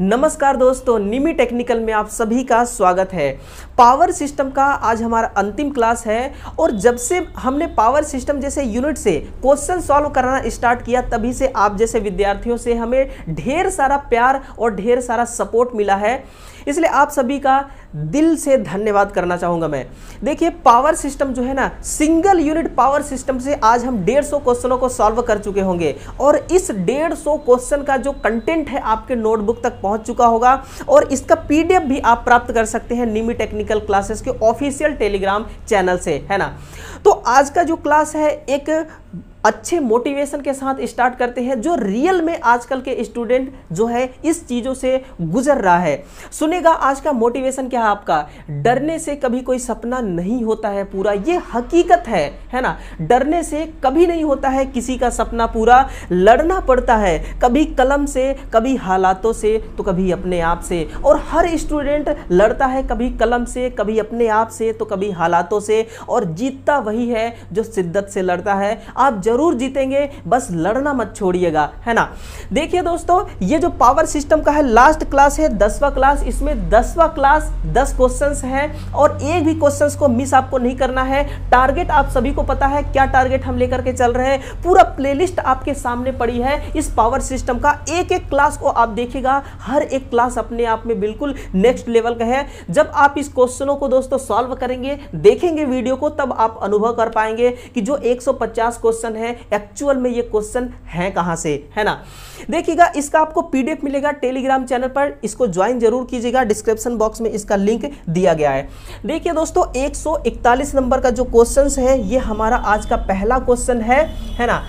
नमस्कार दोस्तों निमी टेक्निकल में आप सभी का स्वागत है पावर सिस्टम का आज हमारा अंतिम क्लास है और जब से हमने पावर सिस्टम जैसे यूनिट से क्वेश्चन सॉल्व करना स्टार्ट किया तभी से आप जैसे विद्यार्थियों से हमें ढेर सारा प्यार और ढेर सारा सपोर्ट मिला है इसलिए आप सभी का दिल से धन्यवाद करना चाहूँगा मैं देखिए पावर सिस्टम जो है ना सिंगल यूनिट पावर सिस्टम से आज हम डेढ़ सौ क्वेश्चनों को सॉल्व कर चुके होंगे और इस डेढ़ सौ क्वेश्चन का जो कंटेंट है आपके नोटबुक तक पहुंच चुका होगा और इसका पीडीएफ भी आप प्राप्त कर सकते हैं निमी टेक्निकल क्लासेस के ऑफिशियल टेलीग्राम चैनल से है ना तो आज का जो क्लास है एक अच्छे मोटिवेशन के साथ स्टार्ट करते हैं जो रियल में आजकल के स्टूडेंट जो है इस चीज़ों से गुजर रहा है सुनेगा आज का मोटिवेशन क्या है आपका डरने से कभी कोई सपना नहीं होता है पूरा ये हकीकत है है ना डरने से कभी नहीं होता है किसी का सपना पूरा लड़ना पड़ता है कभी कलम से कभी हालातों से तो कभी अपने आप से और हर स्टूडेंट लड़ता है कभी कलम से कभी अपने आप से तो कभी हालातों से और जीतता वही है जो शिद्दत से लड़ता है आप जरूर जरूर जीतेंगे बस लड़ना मत छोड़िएगा है ना देखिए दोस्तों ये जो पावर सिस्टम का है लास्ट क्लास है दसवा क्लास इसमें दसवा क्लास दस क्वेश्चन है और एक भी क्वेश्चन को मिस आपको नहीं करना है टारगेट आप सभी को पता है क्या टारगेट हम लेकर के चल रहे हैं पूरा प्ले आपके सामने पड़ी है इस पावर सिस्टम का एक एक क्लास को आप देखेगा हर एक क्लास अपने आप में बिल्कुल नेक्स्ट लेवल का है जब आप इस क्वेश्चनों को दोस्तों सॉल्व करेंगे देखेंगे वीडियो को तब आप अनुभव कर पाएंगे कि जो 150 क्वेश्चन है हैं एक्चुअल में ये क्वेश्चन हैं कहाँ से है ना देखिएगा इसका आपको पीडीएफ मिलेगा टेलीग्राम चैनल पर इसको ज्वाइन जरूर कीजिएगा डिस्क्रिप्शन बॉक्स में इसका लिंक दिया गया है देखिए दोस्तों 141 नंबर का जो क्वेश्चन है ये हमारा आज का पहला क्वेश्चन है है ना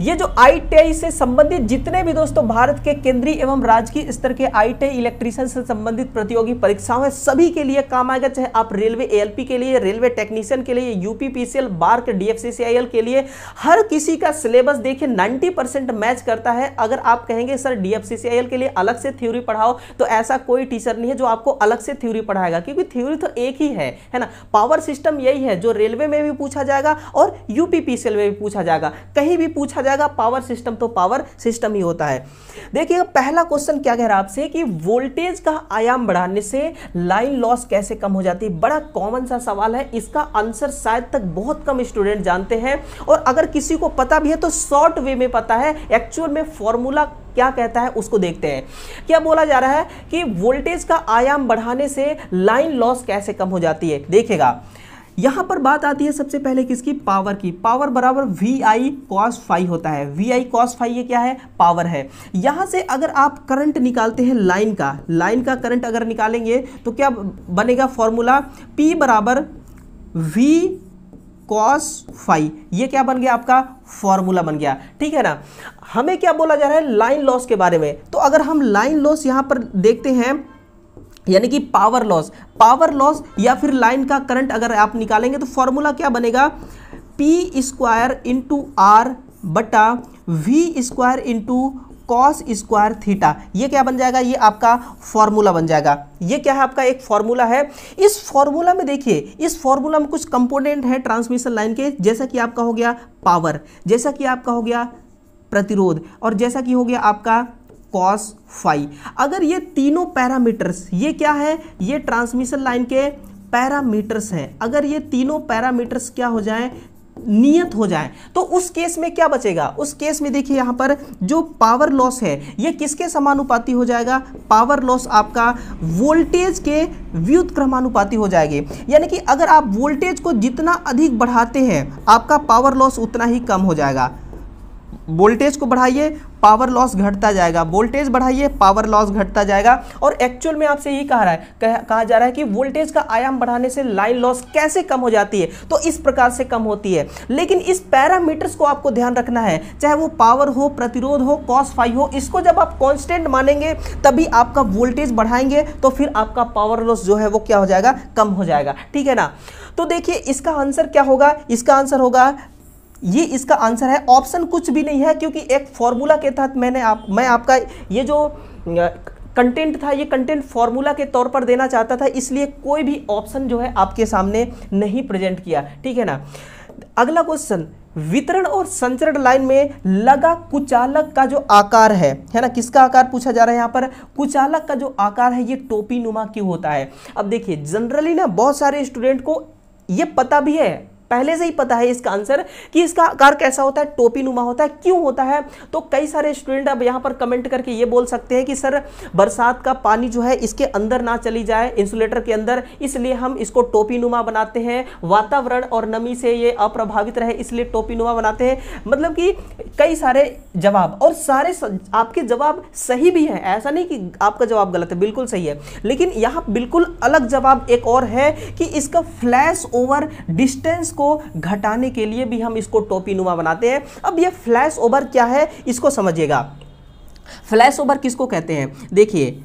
ये जो आई से संबंधित जितने भी दोस्तों भारत के केंद्रीय एवं राजकीय स्तर के आई इलेक्ट्रीशियन से संबंधित प्रतियोगी परीक्षाओं है सभी के लिए काम आएगा चाहे आप रेलवे एएलपी के लिए रेलवे टेक्नीशियन के लिए यूपीपीसीएल बार के डीएफसीसीआईएल के लिए हर किसी का सिलेबस देखिए नाइन्टी परसेंट मैच करता है अगर आप कहेंगे सर डीएफसीसीआईएल के लिए अलग से थ्योरी पढ़ाओ तो ऐसा कोई टीचर नहीं है जो आपको अलग से थ्योरी पढ़ाएगा क्योंकि थ्योरी तो एक ही है है ना पावर सिस्टम यही है जो रेलवे में भी पूछा जाएगा और यूपीपीसीएल में भी पूछा जाएगा कहीं भी पूछा जाएगा पावर सिस्टम तो पावर सिस्टम ही होता है देखिए पहला क्वेश्चन क्या कह रहा है आपसे कि वोल्टेज का आयाम बढ़ाने से लाइन लॉस कैसे कम हो जाती है बड़ा कॉमन सा सवाल है इसका आंसर शायद तक बहुत कम स्टूडेंट जानते हैं और अगर किसी को पता भी है तो शॉर्ट वे में पता है एक्चुअल में फॉर्मूला क्या कहता है उसको देखते हैं क्या बोला जा रहा है कि वोल्टेज का आयाम बढ़ाने से लाइन लॉस कैसे कम हो जाती है देखेगा यहां पर बात आती है सबसे पहले किसकी पावर की पावर बराबर वी आई कॉस फाइव होता है वी आई कॉस फाइव ये क्या है पावर है यहां से अगर आप करंट निकालते हैं लाइन का लाइन का करंट अगर निकालेंगे तो क्या बनेगा फॉर्मूला पी बराबर वी कॉस फाइव ये क्या बन गया आपका फॉर्मूला बन गया ठीक है ना हमें क्या बोला जा रहा है लाइन लॉस के बारे में तो अगर हम लाइन लॉस यहां पर देखते हैं यानी कि पावर लॉस पावर लॉस या फिर लाइन का करंट अगर आप निकालेंगे तो फॉर्मूला क्या बनेगा पी स्क्वायर इंटू आर बटा V square into cos square theta ये क्या बन जाएगा ये आपका फॉर्मूला बन जाएगा ये क्या है आपका एक फॉर्मूला है इस फॉर्मूला में देखिए इस फॉर्मूला में कुछ कंपोनेंट है ट्रांसमिशन लाइन के जैसा कि आपका हो गया पावर जैसा कि आपका हो गया प्रतिरोध और जैसा कि हो गया आपका कॉस फाइव अगर ये तीनों पैरामीटर्स ये क्या है ये ट्रांसमिशन लाइन के पैरामीटर्स हैं अगर ये तीनों पैरामीटर्स क्या हो जाएं नियत हो जाए तो उस केस में क्या बचेगा उस केस में देखिए यहाँ पर जो पावर लॉस है ये किसके समानुपाती हो जाएगा पावर लॉस आपका वोल्टेज के व्युत क्रमानुपाति हो जाएगी यानी कि अगर आप वोल्टेज को जितना अधिक बढ़ाते हैं आपका पावर लॉस उतना ही कम हो जाएगा वोल्टेज को बढ़ाइए पावर लॉस घटता जाएगा वोल्टेज बढ़ाइए पावर लॉस घटता जाएगा और एक्चुअल में आपसे यही कहा रहा है कह, कहा जा रहा है कि वोल्टेज का आयाम बढ़ाने से लाइन लॉस कैसे कम हो जाती है तो इस प्रकार से कम होती है लेकिन इस पैरामीटर्स को आपको ध्यान रखना है चाहे वो पावर हो प्रतिरोध हो कॉस फाइव हो इसको जब आप कॉन्स्टेंट मानेंगे तभी आपका वोल्टेज बढ़ाएंगे तो फिर आपका पावर लॉस जो है वो क्या हो जाएगा कम हो जाएगा ठीक है ना तो देखिए इसका आंसर क्या होगा इसका आंसर होगा ये इसका आंसर है ऑप्शन कुछ भी नहीं है क्योंकि एक फॉर्मूला के तहत मैंने आप मैं आपका ये जो कंटेंट था ये कंटेंट फॉर्मूला के तौर पर देना चाहता था इसलिए कोई भी ऑप्शन जो है आपके सामने नहीं प्रेजेंट किया ठीक है ना अगला क्वेश्चन वितरण और संचरण लाइन में लगा कुचालक का जो आकार है है ना किसका आकार पूछा जा रहा है यहाँ पर कुचालक का जो आकार है ये टोपी नुमा क्यों होता है अब देखिए जनरली ना बहुत सारे स्टूडेंट को ये पता भी है पहले से ही पता है इसका आंसर कि इसका आकार कैसा होता है टोपी नुमा होता है क्यों होता है तो कई सारे स्टूडेंट अब यहां पर कमेंट करके ये बोल सकते हैं कि सर बरसात का पानी जो है इसके अंदर ना चली जाए इंसुलेटर के अंदर इसलिए हम इसको टोपी नुमा बनाते हैं वातावरण और नमी से ये अप्रभावित रहे इसलिए टोपी नुमा बनाते हैं मतलब कि कई सारे जवाब और सारे आपके जवाब सही भी हैं ऐसा नहीं कि आपका जवाब गलत है बिल्कुल सही है लेकिन यहाँ बिल्कुल अलग जवाब एक और है कि इसका फ्लैश ओवर डिस्टेंस को घटाने के लिए भी हम इसको टोपी नुमा बनाते हैं अब ये फ्लैश ओवर क्या है इसको समझिएगा फ्लैश ओवर किसको कहते हैं देखिए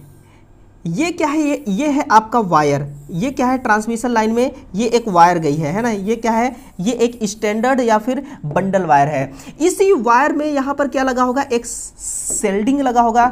ये क्या है ये ये है आपका वायर ये क्या है ट्रांसमिशन लाइन में ये एक वायर गई है है ना ये क्या है ये एक स्टैंडर्ड या फिर बंडल वायर है इसी वायर में यहाँ पर क्या लगा होगा एक सेल्डिंग लगा होगा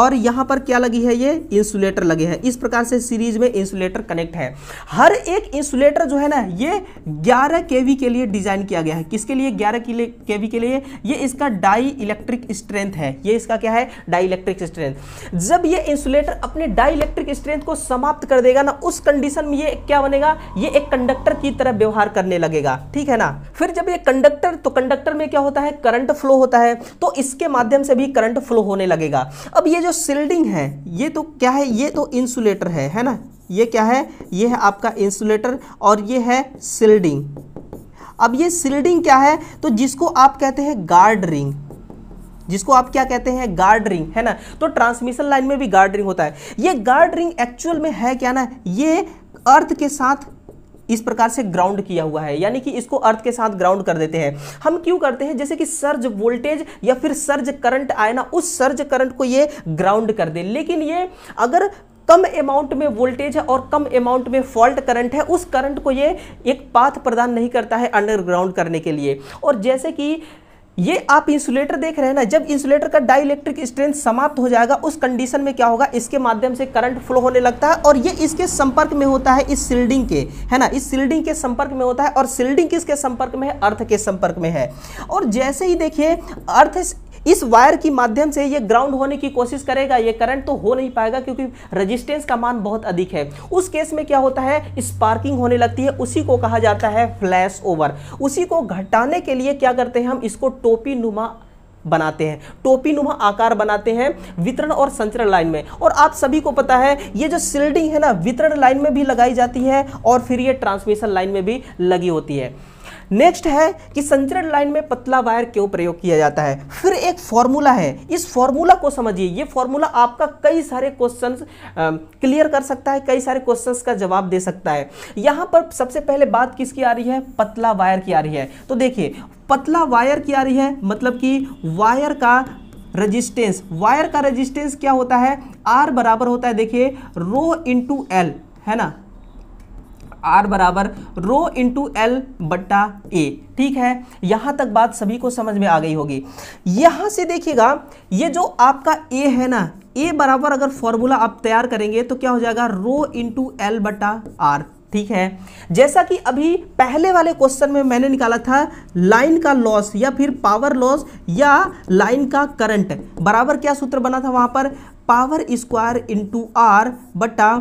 और यहां पर क्या लगी है ये इंसुलेटर लगे हैं इस प्रकार से सीरीज में इंसुलेटर कनेक्ट है हर एक इंसुलेटर जो है ना ये ग्यारह के के लिए डिजाइन किया गया है किसके लिए ग्यारह के के लिए ये इसका डाई इलेक्ट्रिक स्ट्रेंथ है ये इसका क्या है डाई इलेक्ट्रिक स्ट्रेंथ जब ये इंसुलेटर अपने डाई इलेक्ट्रिक स्ट्रेंथ को समाप्त कर देगा ना उस कंडीशन में ये क्या बनेगा ये एक कंडक्टर की तरह व्यवहार करने लगेगा ठीक है ना फिर जब ये कंडक्टर तो कंडक्टर में क्या होता है करंट फ्लो होता है तो इसके माध्यम से भी करंट फ्लो होने लगेगा अब ये जो सील्डिंग है ये तो क्या है ये तो इंसुलेटर है है ना ये क्या है ये है आपका इंसुलेटर और ये है सील्डिंग अब ये सील्डिंग क्या है तो जिसको आप कहते हैं गार्ड रिंग जिसको आप क्या कहते हैं गार्ड रिंग है ना तो ट्रांसमिशन लाइन में भी गार्ड रिंग होता है ये गार्ड रिंग एक्चुअल में है क्या ना ये अर्थ के साथ इस प्रकार से ग्राउंड किया हुआ है यानी कि इसको अर्थ के साथ ग्राउंड कर देते हैं हम क्यों करते हैं जैसे कि सर्ज वोल्टेज या फिर सर्ज करंट आए ना उस सर्ज करंट को ये ग्राउंड कर दे लेकिन ये अगर कम अमाउंट में वोल्टेज है और कम अमाउंट में फॉल्ट करंट है उस करंट को ये एक पाथ प्रदान नहीं करता है अंडरग्राउंड करने के लिए और जैसे कि ये आप इंसुलेटर देख रहे हैं ना जब इंसुलेटर का डाइलेक्ट्रिक स्ट्रेंथ समाप्त हो जाएगा उस कंडीशन में क्या होगा इसके माध्यम से करंट फ्लो होने लगता है और ये इसके संपर्क में होता है इस सिल्डिंग के है ना इस सिल्डिंग के संपर्क में होता है और सिल्डिंग किसके संपर्क में है अर्थ के संपर्क में है और जैसे ही देखिए अर्थ इस वायर के माध्यम से ये ग्राउंड होने की कोशिश करेगा ये करंट तो हो नहीं पाएगा क्योंकि रजिस्टेंस का मान बहुत अधिक है उस केस में क्या होता है स्पार्किंग होने लगती है उसी को कहा जाता है फ्लैश ओवर उसी को घटाने के लिए क्या करते हैं हम इसको टोपी नुमा बनाते हैं टोपी नुमा आकार बनाते हैं वितरण और संचरण लाइन में और आप सभी को पता है ये जो सिल्डिंग है ना वितरण लाइन में भी लगाई जाती है और फिर ये ट्रांसमिशन लाइन में भी लगी होती है नेक्स्ट है कि संचरण लाइन में पतला वायर क्यों प्रयोग किया जाता है फिर एक फॉर्मूला है इस फॉर्मूला को समझिए ये फॉर्मूला आपका कई सारे क्वेश्चंस क्लियर कर सकता है कई सारे क्वेश्चंस का जवाब दे सकता है यहाँ पर सबसे पहले बात किसकी आ रही है पतला वायर की आ रही है तो देखिए पतला वायर की आ रही है मतलब कि वायर का रजिस्टेंस वायर का रजिस्टेंस क्या होता है आर बराबर होता है देखिए रो इंटू एल है ना आर बराबर रो इंटू एल बट्टा ए ठीक है यहां तक बात सभी को समझ में आ गई होगी यहां से देखिएगा ये जो आपका ए है ना ए बराबर अगर फॉर्मूला आप तैयार करेंगे तो क्या हो जाएगा रो इंटू एल बट्टा आर ठीक है जैसा कि अभी पहले वाले क्वेश्चन में मैंने निकाला था लाइन का लॉस या फिर पावर लॉस या लाइन का करंट बराबर क्या सूत्र बना था वहां पर पावर स्क्वायर इंटू आर बटा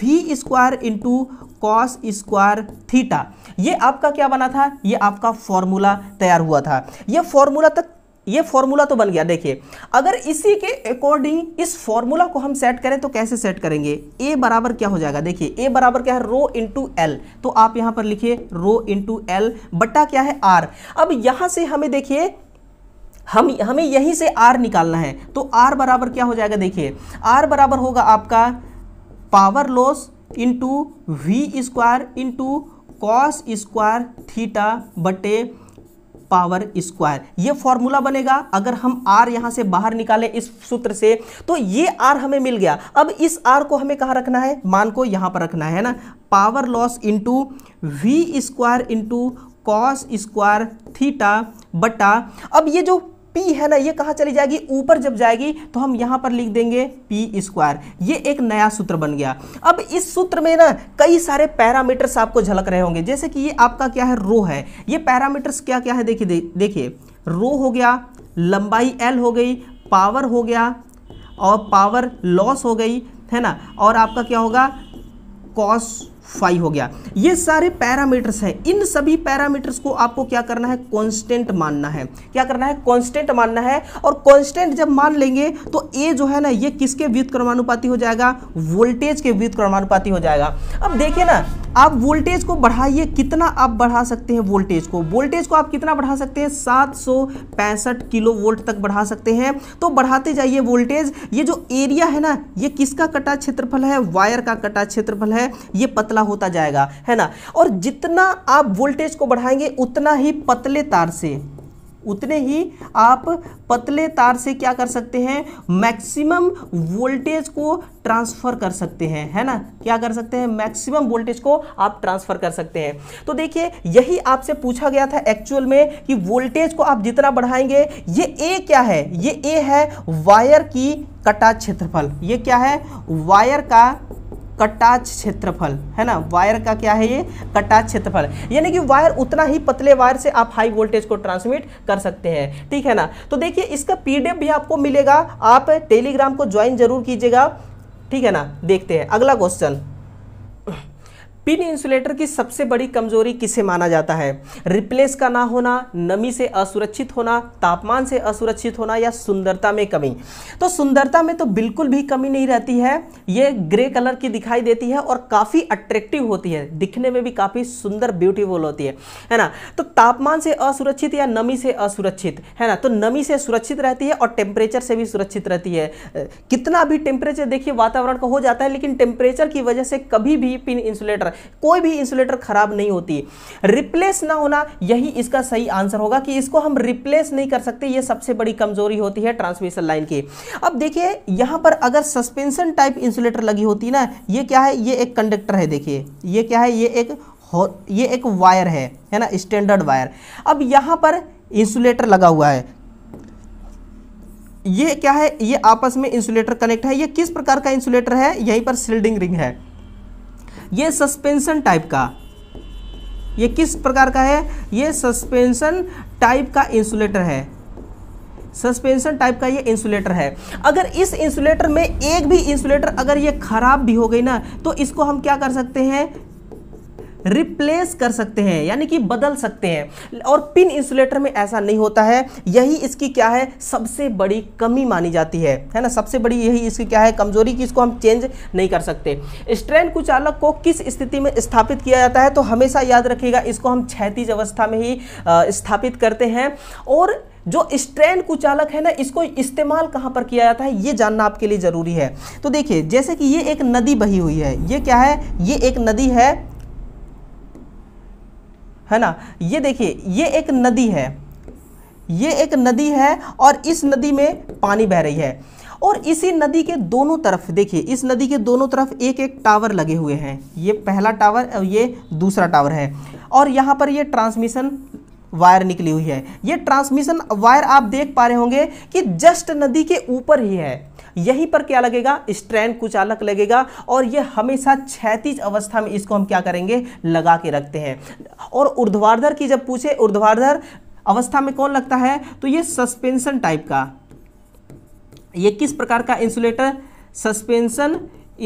V square into cos square theta ये आपका क्या बना था ये आपका फॉर्मूला तैयार हुआ था ये फॉर्मूला तक ये फॉर्मूला तो बन गया देखिए अगर इसी के अकॉर्डिंग इस फॉर्मूला को हम सेट करें तो कैसे सेट करेंगे ए बराबर क्या हो जाएगा देखिए ए बराबर क्या है रो इंटू एल तो आप यहाँ पर लिखिए रो इंटू एल बट्टा क्या है आर अब यहाँ से हमें देखिए हम हमें यहीं से आर निकालना है तो आर बराबर क्या हो जाएगा देखिए आर बराबर होगा आपका power loss into V square into cos square theta बटे पावर स्क्वायर ये फॉर्मूला बनेगा अगर हम आर यहाँ से बाहर निकालें इस सूत्र से तो ये आर हमें मिल गया अब इस आर को हमें कहाँ रखना है मान को यहाँ पर रखना है ना power loss into V square into cos square theta बटा अब ये जो पी है ना ये कहाँ चली जाएगी ऊपर जब जाएगी तो हम यहाँ पर लिख देंगे पी स्क्वायर ये एक नया सूत्र बन गया अब इस सूत्र में ना कई सारे पैरामीटर्स आपको झलक रहे होंगे जैसे कि ये आपका क्या है रो है ये पैरामीटर्स क्या क्या है देखिए देखिए रो हो गया लंबाई एल हो गई पावर हो गया और पावर लॉस हो गई है ना और आपका क्या होगा कॉस फाइव हो गया ये सारे पैरामीटर्स हैं इन सभी पैरामीटर्स को आपको क्या करना है कांस्टेंट मानना है क्या करना है कांस्टेंट मानना है और कांस्टेंट जब मान लेंगे तो ए जो है ना ये किसके विद्युत क्रमानुपाती हो जाएगा वोल्टेज के विद्युत क्रमानुपाती हो जाएगा अब देखिए ना आप वोल्टेज को बढ़ाइए कितना आप बढ़ा सकते हैं वोल्टेज को वोल्टेज को आप कितना बढ़ा सकते हैं सात किलो वोल्ट तक बढ़ा सकते हैं तो बढ़ाते जाइए वोल्टेज ये जो एरिया है ना ये किसका कटा क्षेत्रफल है वायर का कटा क्षेत्रफल है ये पतला पतला होता जाएगा है ना और जितना आप वोल्टेज को बढ़ाएंगे उतना ही पतले तार से उतने ही आप पतले तार से क्या कर सकते हैं मैक्सिमम वोल्टेज को ट्रांसफ़र कर सकते हैं है ना क्या कर सकते हैं मैक्सिमम वोल्टेज को आप ट्रांसफ़र कर सकते हैं तो देखिए यही आपसे पूछा गया था एक्चुअल में कि वोल्टेज को आप जितना बढ़ाएंगे ये ए क्या है ये ए है वायर की कटा क्षेत्रफल ये क्या है वायर का कटाच क्षेत्रफल है ना वायर का क्या है ये कटाच क्षेत्रफल यानी कि वायर उतना ही पतले वायर से आप हाई वोल्टेज को ट्रांसमिट कर सकते हैं ठीक है ना तो देखिए इसका पीडीएफ भी आपको मिलेगा आप टेलीग्राम को ज्वाइन जरूर कीजिएगा ठीक है ना देखते हैं अगला क्वेश्चन पिन इंसुलेटर की सबसे बड़ी कमजोरी किसे माना जाता है रिप्लेस का ना होना नमी से असुरक्षित होना तापमान से असुरक्षित होना या सुंदरता में कमी तो सुंदरता में तो बिल्कुल भी कमी नहीं रहती है ये ग्रे कलर की दिखाई देती है और काफ़ी अट्रैक्टिव होती है दिखने में भी काफ़ी सुंदर ब्यूटीफुल होती है है ना तो तापमान से असुरक्षित या नमी से असुरक्षित है ना तो नमी से सुरक्षित रहती है और टेम्परेचर से भी सुरक्षित रहती है कितना भी टेम्परेचर देखिए वातावरण का हो जाता है लेकिन टेम्परेचर की वजह से कभी भी पिन इंसुलेटर कोई भी इंसुलेटर खराब नहीं होती रिप्लेस ना होना यही इसका सही आंसर होगा कि इसको हम रिप्लेस नहीं कर सकते ये सबसे बड़ी कमजोरी होती है ट्रांसमिशन लाइन की अब देखिए यहां पर अगर सस्पेंशन टाइप इंसुलेटर लगी होती ना ये क्या है ये एक कंडक्टर है देखिए ये क्या है ये एक ये एक वायर है है ना स्टैंडर्ड वायर अब यहां पर इंसुलेटर लगा हुआ है ये क्या है ये आपस में इंसुलेटर कनेक्ट है ये किस प्रकार का इंसुलेटर है यहीं पर सील्डिंग रिंग है ये सस्पेंशन टाइप का ये किस प्रकार का है ये सस्पेंशन टाइप का इंसुलेटर है सस्पेंशन टाइप का ये इंसुलेटर है अगर इस इंसुलेटर में एक भी इंसुलेटर अगर ये खराब भी हो गई ना तो इसको हम क्या कर सकते हैं रिप्लेस कर सकते हैं यानी कि बदल सकते हैं और पिन इंसुलेटर में ऐसा नहीं होता है यही इसकी क्या है सबसे बड़ी कमी मानी जाती है है ना सबसे बड़ी यही इसकी क्या है कमजोरी कि इसको हम चेंज नहीं कर सकते स्ट्रेन कुचालक को किस स्थिति में स्थापित किया जाता है तो हमेशा याद रखिएगा इसको हम क्षैतिज अवस्था में ही स्थापित करते हैं और जो स्ट्रेन कुचालक है ना इसको इस्तेमाल कहाँ पर किया जाता है ये जानना आपके लिए ज़रूरी है तो देखिए जैसे कि ये एक नदी बही हुई है ये क्या है ये एक नदी है है ना ये देखिए ये एक नदी है ये एक नदी है और इस नदी में पानी बह रही है और इसी नदी के दोनों तरफ देखिए इस नदी के दोनों तरफ एक एक टावर लगे हुए हैं ये पहला टावर और ये दूसरा टावर है और यहाँ पर ये ट्रांसमिशन वायर निकली हुई है ये ट्रांसमिशन वायर आप देख पा रहे होंगे कि जस्ट नदी के ऊपर ही है यहीं पर क्या लगेगा स्ट्रैंड कुछ अलग लगेगा और ये हमेशा क्षैतिज अवस्था में इसको हम क्या करेंगे लगा के रखते हैं और ऊर्ध्वाधर की जब पूछे ऊर्ध्वाधर अवस्था में कौन लगता है तो ये सस्पेंशन टाइप का ये किस प्रकार का इंसुलेटर सस्पेंशन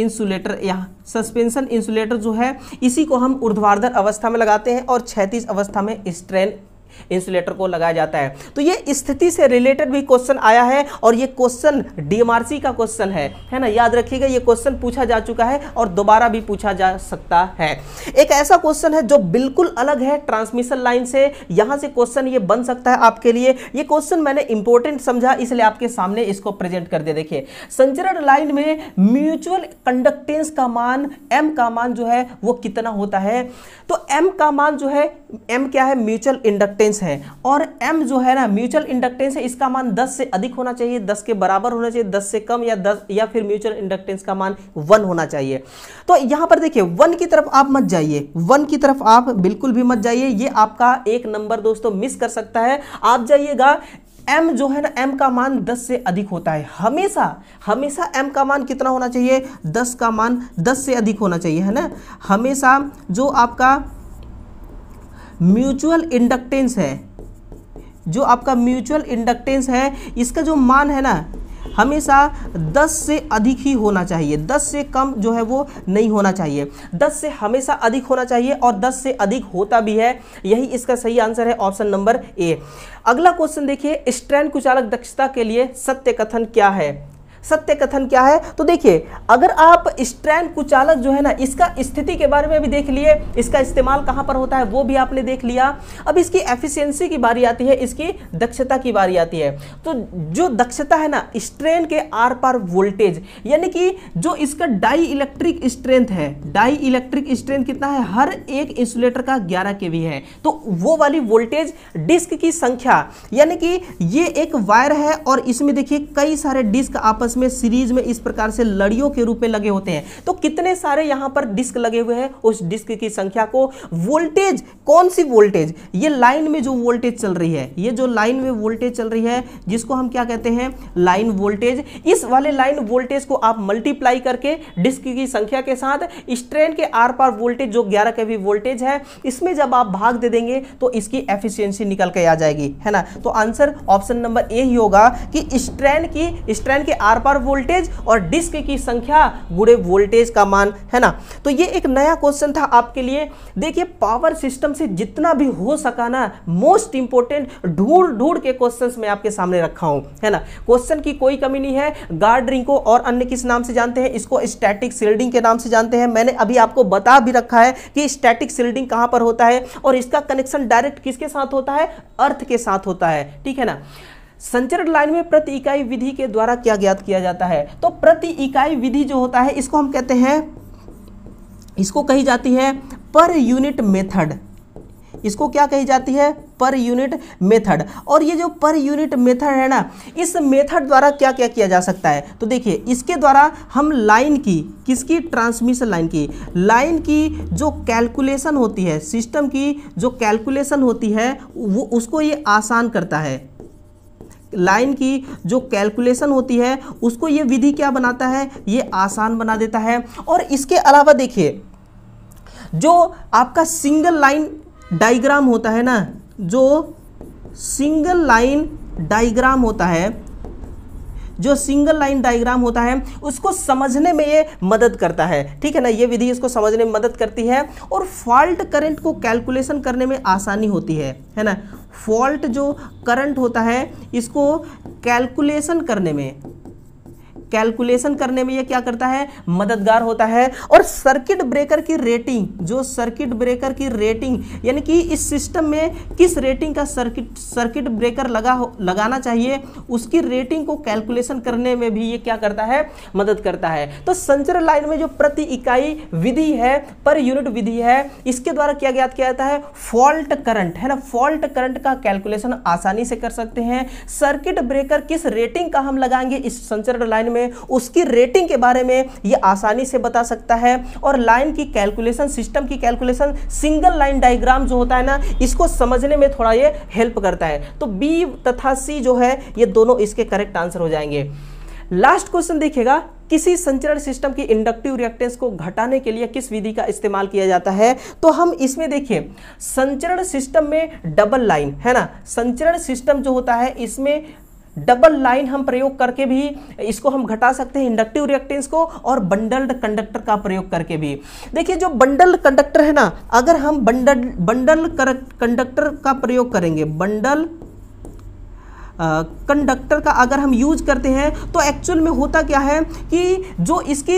इंसुलेटर या सस्पेंशन इंसुलेटर जो है इसी को हम ऊर्ध्वाधर अवस्था में लगाते हैं और क्षैतिज अवस्था में स्ट्रेन इंसुलेटर को लगाया जाता है तो ये स्थिति से रिलेटेड भी क्वेश्चन आया है और ये क्वेश्चन डीएमआरसी का क्वेश्चन है है ना याद रखिएगा ये क्वेश्चन पूछा जा चुका है और दोबारा भी पूछा जा सकता है एक ऐसा क्वेश्चन है जो बिल्कुल अलग है ट्रांसमिशन लाइन से यहाँ से क्वेश्चन ये बन सकता है आपके लिए ये क्वेश्चन मैंने इंपॉर्टेंट समझा इसलिए आपके सामने इसको प्रेजेंट कर दिया देखिए संचरण लाइन में म्यूचुअल कंडक्टेंस का मान एम का मान जो है वो कितना होता है तो एम का मान जो है एम क्या है म्यूचुअल इंडक्टेंस इंडक्टेंस है और एम जो है ना म्यूचुअल इंडक्टेंस है इसका मान दस से अधिक होना चाहिए दस के बराबर होना चाहिए दस से कम या दस या फिर म्यूचुअल इंडक्टेंस का मान वन होना चाहिए तो यहां पर देखिए वन की तरफ आप मत जाइए वन की तरफ आप बिल्कुल भी मत जाइए ये आपका एक नंबर दोस्तों मिस कर सकता है आप जाइएगा m जो है ना m का मान 10 से अधिक होता है हमेशा हमेशा m का मान कितना होना चाहिए 10 का मान 10 से अधिक होना चाहिए है ना हमेशा जो आपका म्यूचुअल इंडक्टेंस है जो आपका म्यूचुअल इंडक्टेंस है इसका जो मान है ना हमेशा 10 से अधिक ही होना चाहिए 10 से कम जो है वो नहीं होना चाहिए 10 से हमेशा अधिक होना चाहिए और 10 से अधिक होता भी है यही इसका सही आंसर है ऑप्शन नंबर ए अगला क्वेश्चन देखिए स्ट्रैंड कुचालक दक्षता के लिए सत्य कथन क्या है सत्य कथन क्या है तो देखिए अगर आप स्ट्रैन कुचालक जो है ना इसका स्थिति के बारे में भी देख लिए इसका इस्तेमाल कहां पर होता है वो भी आपने देख लिया अब इसकी एफिशिएंसी की बारी आती है इसकी दक्षता की बारी आती है तो जो दक्षता है ना स्ट्रेन के आर पार वोल्टेज यानी कि जो इसका डाई इलेक्ट्रिक स्ट्रेंथ है डाई इलेक्ट्रिक स्ट्रेंथ कितना है हर एक इंसुलेटर का ग्यारह के है तो वो वाली वोल्टेज डिस्क की संख्या यानी कि ये एक वायर है और इसमें देखिए कई सारे डिस्क आपस आपस में सीरीज में इस प्रकार से लड़ियों के रूप में लगे होते हैं तो कितने सारे यहां पर डिस्क लगे हुए हैं उस डिस्क की संख्या को वोल्टेज कौन सी वोल्टेज ये लाइन में जो वोल्टेज चल रही है ये जो लाइन में वोल्टेज चल रही है जिसको हम क्या कहते हैं लाइन वोल्टेज इस वाले लाइन वोल्टेज को आप मल्टीप्लाई करके डिस्क की संख्या के साथ स्ट्रेन के आर पार वोल्टेज जो ग्यारह के वोल्टेज है इसमें जब आप भाग दे देंगे तो इसकी एफिशियंसी निकल के आ जाएगी है ना तो आंसर ऑप्शन नंबर ए ही होगा कि स्ट्रेन की स्ट्रेन के आर आर पार वोल्टेज और डिस्क की संख्या गुड़े वोल्टेज का मान है ना तो ये एक नया क्वेश्चन था आपके लिए देखिए पावर सिस्टम से जितना भी हो सका ना मोस्ट इंपॉर्टेंट ढूंढ ढूंढ के क्वेश्चंस मैं आपके सामने रखा हूं है ना क्वेश्चन की कोई कमी नहीं है गार्ड रिंग को और अन्य किस नाम से जानते हैं इसको स्टैटिक सील्डिंग के नाम से जानते हैं मैंने अभी आपको बता भी रखा है कि स्टैटिक सील्डिंग कहां पर होता है और इसका कनेक्शन डायरेक्ट किसके साथ होता है अर्थ के साथ होता है ठीक है ना संचरण लाइन में प्रति इकाई विधि के द्वारा क्या ज्ञात किया जाता है तो प्रति इकाई विधि जो होता है इसको हम कहते हैं इसको कही जाती है पर यूनिट मेथड इसको क्या कही जाती है पर यूनिट मेथड और ये जो पर यूनिट मेथड है ना इस मेथड द्वारा क्या क्या किया जा सकता है तो देखिए इसके द्वारा हम लाइन की किसकी ट्रांसमिशन लाइन की लाइन की जो कैलकुलेशन होती है सिस्टम की जो कैलकुलेशन होती है वो उसको ये आसान करता है लाइन की जो कैलकुलेशन होती है उसको ये विधि क्या बनाता है ये आसान बना देता है और इसके अलावा देखिए जो आपका सिंगल लाइन डायग्राम होता है ना जो सिंगल लाइन डायग्राम होता है जो सिंगल लाइन डायग्राम होता है उसको समझने में ये मदद करता है ठीक है ना ये विधि इसको समझने में मदद करती है और फॉल्ट करंट को कैलकुलेशन करने में आसानी होती है है ना फॉल्ट जो करंट होता है इसको कैलकुलेशन करने में कैलकुलेशन करने में ये क्या करता है मददगार होता है और सर्किट ब्रेकर की रेटिंग जो सर्किट ब्रेकर की रेटिंग यानी कि इस सिस्टम में किस रेटिंग का सर्किट सर्किट ब्रेकर लगा हो लगाना चाहिए उसकी रेटिंग को कैलकुलेशन करने में भी ये क्या करता है मदद करता है तो संचर लाइन में जो प्रति इकाई विधि है पर यूनिट विधि है इसके द्वारा क्या ज्ञात किया जाता है फॉल्ट करंट है ना फॉल्ट करंट का कैलकुलेशन आसानी से कर सकते हैं सर्किट ब्रेकर किस रेटिंग का हम लगाएंगे इस संचरण लाइन में में उसकी रेटिंग के बारे में ये आसानी से बता सकता है और लाइन की कैलकुलेशन सिस्टम की कैलकुलेशन सिंगल लाइन डायग्राम जो होता है ना इसको समझने में थोड़ा ये हेल्प करता है तो बी तथा सी जो है ये दोनों इसके करेक्ट आंसर हो जाएंगे लास्ट क्वेश्चन देखिएगा किसी संचरण सिस्टम की इंडक्टिव रिएक्टेंस को घटाने के लिए किस विधि का इस्तेमाल किया जाता है तो हम इसमें देखिए संचरण सिस्टम में डबल लाइन है ना संचरण सिस्टम जो होता है इसमें डबल लाइन हम प्रयोग करके भी इसको हम घटा सकते हैं इंडक्टिव रिएक्टेंस को और बंडल्ड कंडक्टर का प्रयोग करके भी देखिए जो बंडल्ड कंडक्टर है ना अगर हम बंडल बंडल कंडक्टर का प्रयोग करेंगे बंडल कंडक्टर uh, का अगर हम यूज करते हैं तो एक्चुअल में होता क्या है कि जो इसकी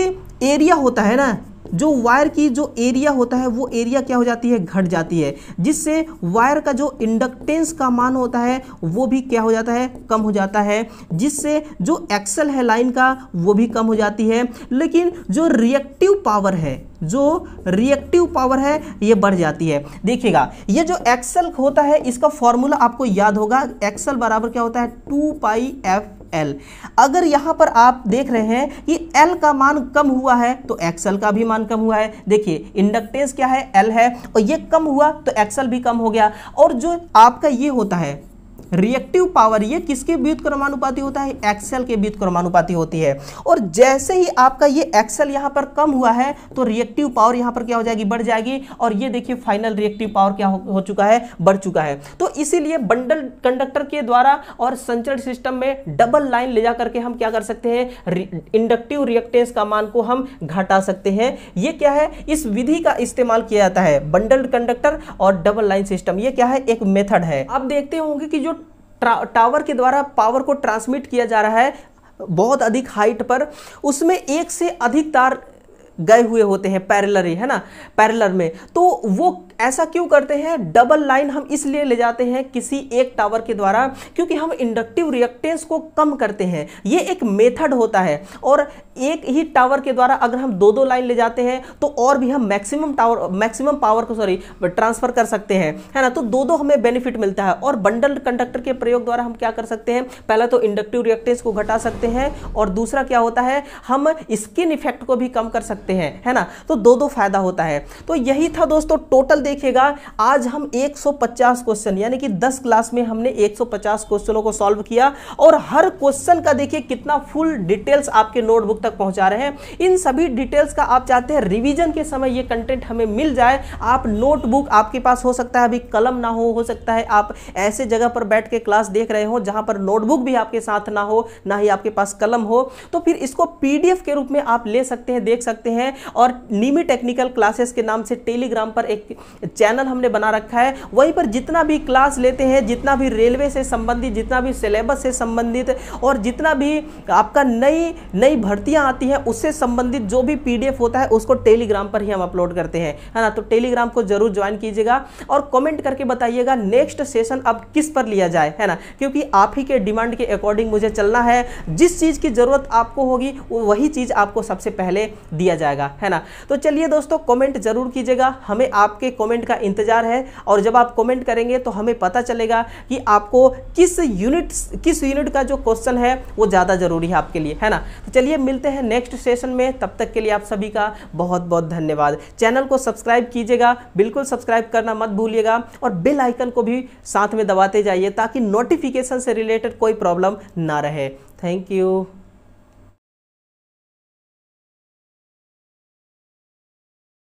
एरिया होता है ना जो वायर की जो एरिया होता है वो एरिया क्या हो जाती है घट जाती है जिससे वायर का जो इंडक्टेंस का मान होता है वो भी क्या हो जाता है कम हो जाता है जिससे जो एक्सल है लाइन का वो भी कम हो जाती है लेकिन जो रिएक्टिव पावर है जो रिएक्टिव पावर है ये बढ़ जाती है देखिएगा ये जो एक्सल होता है इसका फॉर्मूला आपको याद होगा एक्सल बराबर क्या होता है टू पाई एफ एल अगर यहाँ पर आप देख रहे हैं कि एल का मान कम हुआ है तो एक्सएल का भी मान कम हुआ है देखिए इंडक्टेंस क्या है एल है और ये कम हुआ तो एक्सएल भी कम हो गया और जो आपका ये होता है रिएक्टिव पावर ये किसके विद्युत क्रमानुपाति होता है एक्सेल के विद्युत क्रमानुपाति होती है और जैसे ही आपका ये एक्सेल यहाँ पर कम हुआ है तो रिएक्टिव पावर यहाँ पर क्या हो जाएगी बढ़ जाएगी और ये देखिए फाइनल रिएक्टिव पावर क्या हो, चुका है बढ़ चुका है तो इसीलिए बंडल कंडक्टर के द्वारा और संचरण सिस्टम में डबल लाइन ले जा करके हम क्या कर सकते हैं इंडक्टिव रिएक्टेंस का मान को हम घटा सकते हैं ये क्या है इस विधि का इस्तेमाल किया जाता है बंडल कंडक्टर और डबल लाइन सिस्टम ये क्या है एक मेथड है आप देखते होंगे कि जो टावर के द्वारा पावर को ट्रांसमिट किया जा रहा है बहुत अधिक हाइट पर उसमें एक से अधिक तार गए हुए होते हैं पैरेलर है ना पैरेलर में तो वो ऐसा क्यों करते हैं डबल लाइन हम इसलिए ले जाते हैं किसी एक टावर के द्वारा क्योंकि हम इंडक्टिव रिएक्टेंस को कम करते हैं ये एक मेथड होता है और एक ही टावर के द्वारा अगर हम दो दो लाइन ले जाते हैं तो और भी हम मैक्सिमम टावर मैक्सिमम पावर को सॉरी ट्रांसफर कर सकते हैं है ना तो दो दो हमें बेनिफिट मिलता है और बंडल कंडक्टर के प्रयोग द्वारा हम क्या कर सकते हैं पहला तो इंडक्टिव रिएक्टेंस को घटा सकते हैं और दूसरा क्या होता है हम स्किन इफेक्ट को भी कम कर सकते हैं है ना तो दो दो फायदा होता है तो यही था दोस्तों टोटल देखिएगा आज हम 150 क्वेश्चन यानी कि 10 क्लास में हमने 150 क्वेश्चनों को सॉल्व किया और हर क्वेश्चन का देखिए कितना फुल डिटेल्स आपके नोटबुक तक पहुंचा रहे हैं इन सभी डिटेल्स का आप चाहते हैं रिवीजन के समय ये कंटेंट हमें मिल जाए आप नोटबुक आपके पास हो सकता है अभी कलम ना हो हो सकता है आप ऐसे जगह पर बैठ के क्लास देख रहे हो जहां पर नोटबुक भी आपके साथ ना हो ना ही आपके पास कलम हो तो फिर इसको पी के रूप में आप ले सकते हैं देख सकते हैं और नीमी टेक्निकल क्लासेस के नाम से टेलीग्राम पर एक चैनल हमने बना रखा है वहीं पर जितना भी क्लास लेते हैं जितना भी रेलवे से संबंधित जितना भी सिलेबस से संबंधित और जितना भी आपका नई नई भर्तियाँ आती हैं उससे संबंधित जो भी पी होता है उसको टेलीग्राम पर ही हम अपलोड करते हैं है ना तो टेलीग्राम को जरूर ज्वाइन कीजिएगा और कॉमेंट करके बताइएगा नेक्स्ट सेशन अब किस पर लिया जाए है ना क्योंकि आप ही के डिमांड के अकॉर्डिंग मुझे चलना है जिस चीज़ की ज़रूरत आपको होगी वही चीज़ आपको सबसे पहले दिया जाएगा है ना तो चलिए दोस्तों कमेंट जरूर कीजिएगा हमें आपके कमेंट का इंतज़ार है और जब आप कमेंट करेंगे तो हमें पता चलेगा कि आपको किस यूनिट किस यूनिट का जो क्वेश्चन है वो ज़्यादा ज़रूरी है आपके लिए है ना तो चलिए मिलते हैं नेक्स्ट सेशन में तब तक के लिए आप सभी का बहुत बहुत धन्यवाद चैनल को सब्सक्राइब कीजिएगा बिल्कुल सब्सक्राइब करना मत भूलिएगा और बेल आइकन को भी साथ में दबाते जाइए ताकि नोटिफिकेशन से रिलेटेड कोई प्रॉब्लम ना रहे थैंक यू